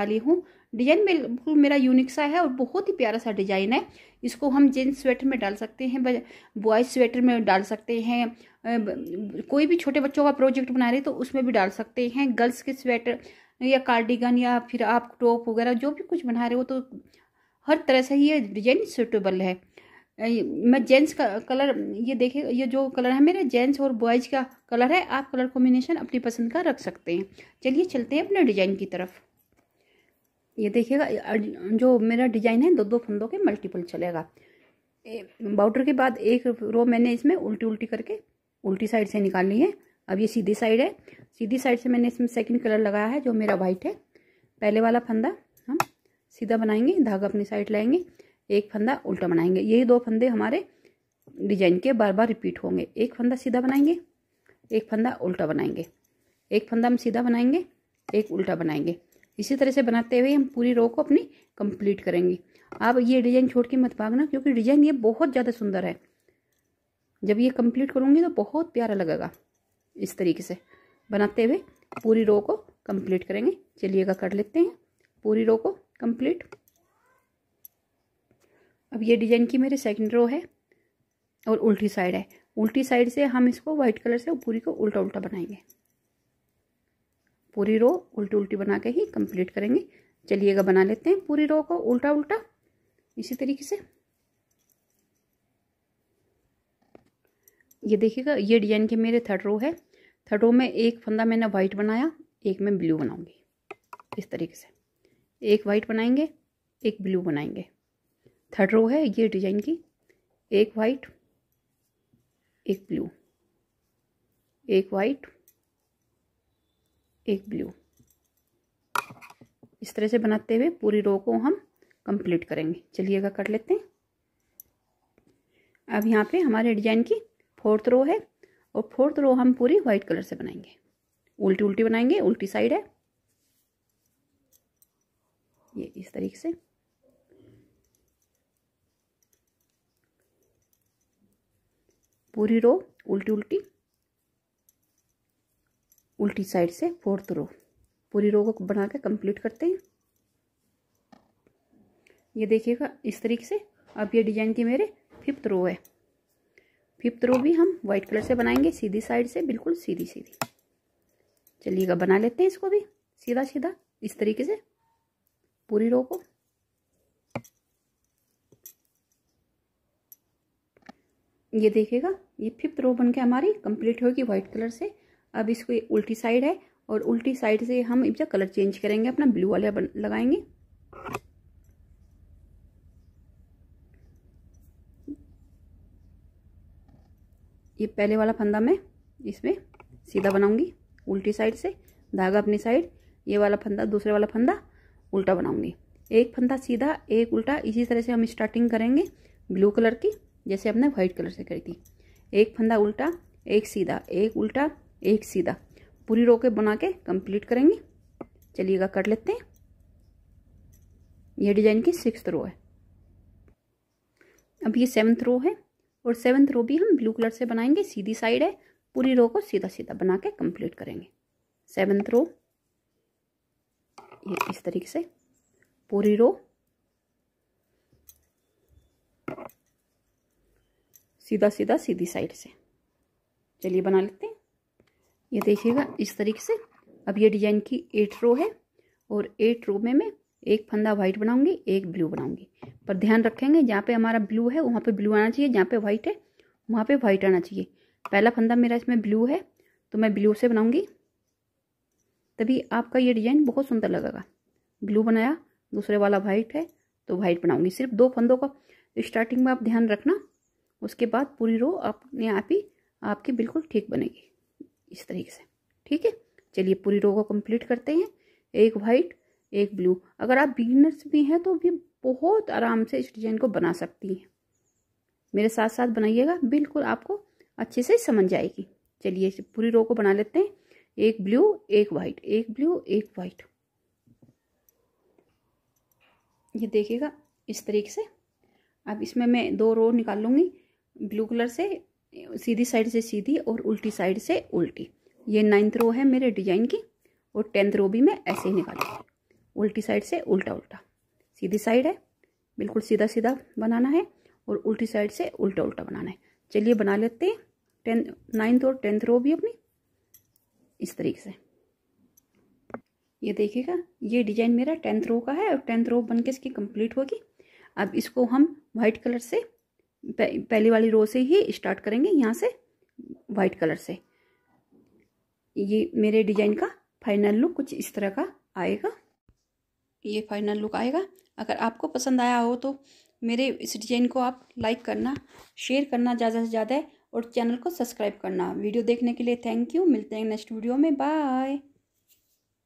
वाली हूँ डिजाइन मेरे बिल्कुल मेरा यूनिक सा है और बहुत ही प्यारा सा डिजाइन है इसको हम जेंट्स स्वेटर में डाल सकते हैं बॉयज स्वेटर में डाल सकते हैं कोई भी छोटे बच्चों का प्रोजेक्ट बना रहे तो उसमें भी डाल सकते हैं गर्ल्स के स्वेटर या कार्डिगन या फिर आप टॉप वगैरह जो भी कुछ बना रहे हो तो हर तरह से ये डिजाइन सूटेबल है मैं जेंट्स का कलर ये देखे ये जो कलर है मेरा जेंट्स और बॉयज़ का कलर है आप कलर कॉम्बिनेशन अपनी पसंद का रख सकते हैं चलिए चलते हैं अपने डिजाइन की तरफ ये देखिएगा जो मेरा डिजाइन है दो दो फंदों के मल्टीपल चलेगा बॉर्डर के बाद एक रो मैंने इसमें उल्टी उल्टी करके उल्टी साइड से निकाल ली है अब ये सीधी साइड है सीधी साइड से मैंने इसमें सेकंड कलर लगाया है जो मेरा वाइट है पहले वाला फंदा हम सीधा बनाएंगे धागा अपनी साइड लाएंगे एक फंदा उल्टा बनाएंगे यही दो फंदे हमारे डिजाइन के बार बार रिपीट होंगे एक फंदा सीधा बनाएंगे एक फंदा उल्टा बनाएंगे एक फंदा हम सीधा बनाएंगे एक उल्टा बनाएंगे इसी तरह से बनाते हुए हम पूरी रो को अपनी कंप्लीट करेंगे आप ये डिजाइन छोड़ के मत भागना क्योंकि डिजाइन ये बहुत ज़्यादा सुंदर है जब ये कंप्लीट करूँगी तो बहुत प्यारा लगेगा इस तरीके से बनाते हुए पूरी रो को कंप्लीट करेंगे चलिएगा कर लेते हैं पूरी रो को कंप्लीट अब ये डिजाइन की मेरी सेकंड रो है और उल्टी साइड है उल्टी साइड से हम इसको वाइट कलर से पूरी को उल्टा उल्टा बनाएंगे पूरी रो उल्टी उल्टी बना के ही कंप्लीट करेंगे चलिएगा बना लेते हैं पूरी रो को उल्टा उल्टा इसी तरीके से ये देखिएगा ये डिजाइन के मेरे थर्ड रो है थर्ड रो में एक फंदा मैंने वाइट बनाया एक में ब्लू बनाऊंगी इस तरीके से एक वाइट बनाएंगे एक ब्लू बनाएंगे थर्ड रो है ये डिजाइन की एक वाइट एक ब्लू एक वाइट एक ब्लू इस तरह से बनाते हुए पूरी रो को हम कंप्लीट करेंगे चलिएगा कर लेते हैं अब यहाँ पे हमारे डिजाइन की फोर्थ रो है और फोर्थ रो हम पूरी व्हाइट कलर से बनाएंगे उल्टी उल्टी बनाएंगे उल्टी साइड है ये इस तरीके से पूरी रो उल्टी उल्टी उल्टी साइड से फोर्थ रो पूरी रो को बना के कम्प्लीट करते हैं ये देखिएगा इस तरीके से अब ये डिजाइन की मेरे फिफ्थ रो है फिफ्थ रो भी हम व्हाइट कलर से बनाएंगे सीधी साइड से बिल्कुल सीधी सीधी चलिएगा बना लेते हैं इसको भी सीधा सीधा इस तरीके से पूरी रो को ये देखिएगा ये फिफ्थ रो बन के हमारी कंप्लीट होगी व्हाइट कलर से अब इसको उल्टी साइड है और उल्टी साइड से हम इनका कलर चेंज करेंगे अपना ब्लू वाला लगाएंगे ये पहले वाला फंदा मैं इसमें सीधा बनाऊंगी उल्टी साइड से धागा अपनी साइड ये वाला फंदा दूसरे वाला फंदा उल्टा बनाऊंगी एक फंदा सीधा एक उल्टा इसी तरह से हम स्टार्टिंग करेंगे ब्लू कलर की जैसे हमने वाइट कलर से करी थी एक फंदा उल्टा एक सीधा एक उल्टा एक सीधा पूरी रो के बना के कंप्लीट करेंगे चलिएगा कट लेते हैं यह डिजाइन की सिक्स रो है अब ये सेवन्थ रो है और सेवन्थ रो भी हम ब्लू कलर से बनाएंगे सीधी साइड है पूरी रो को सीधा सीधा बना के कंप्लीट करेंगे सेवन्थ रो ये इस तरीके से पूरी रो सीधा सीधा सीधी साइड से चलिए बना लेते हैं ये देखिएगा इस तरीके से अब ये डिजाइन की एट रो है और एट रो में मैं एक फंदा व्हाइट बनाऊंगी एक ब्लू बनाऊंगी पर ध्यान रखेंगे जहाँ पे हमारा ब्लू है वहाँ पे ब्लू आना चाहिए जहाँ पे व्हाइट है वहाँ पे व्हाइट आना चाहिए पहला फंदा मेरा इसमें ब्लू है तो मैं ब्लू से बनाऊंगी तभी आपका ये डिजाइन बहुत सुंदर लगेगा ब्लू बनाया दूसरे वाला वाइट है तो वाइट बनाऊंगी सिर्फ दो फंदों का स्टार्टिंग में आप ध्यान रखना उसके बाद पूरी रो अपने आप ही आपकी बिल्कुल ठीक बनेगी इस तरीके से ठीक है चलिए पूरी रो को कंप्लीट करते हैं एक वाइट एक ब्लू अगर आप बिगिनर्स भी हैं तो भी बहुत आराम से इस डिजाइन को बना सकती हैं मेरे साथ साथ बनाइएगा बिल्कुल आपको अच्छे से समझ जाएगी चलिए पूरी रो को बना लेते हैं एक ब्लू एक वाइट एक ब्लू एक वाइट ये देखिएगा इस तरीके से अब इसमें मैं दो रो निकाल लूँगी ब्लू कलर से सीधी साइड से सीधी और उल्टी साइड से उल्टी ये नाइन्थ रो है मेरे डिजाइन की और टेंथ रो भी मैं ऐसे ही निकाली उल्टी साइड से उल्टा उल्टा सीधी साइड है बिल्कुल सीधा सीधा बनाना है और उल्टी साइड से उल्टा उल्टा बनाना है चलिए बना लेते हैं टेंथ नाइन्थ और टेंथ रो भी अपनी इस तरीके से ये देखिएगा ये डिजाइन मेरा टेंथ रो का है और टेंथ रो बन के इसकी कंप्लीट होगी अब इसको हम वाइट कलर से पहली वाली रो से ही स्टार्ट करेंगे यहाँ से वाइट कलर से ये मेरे डिजाइन का फाइनल लुक कुछ इस तरह का आएगा ये फाइनल लुक आएगा अगर आपको पसंद आया हो तो मेरे इस डिज़ाइन को आप लाइक करना शेयर करना ज़्यादा से ज़्यादा और चैनल को सब्सक्राइब करना वीडियो देखने के लिए थैंक यू मिलते हैं नेक्स्ट वीडियो में बाय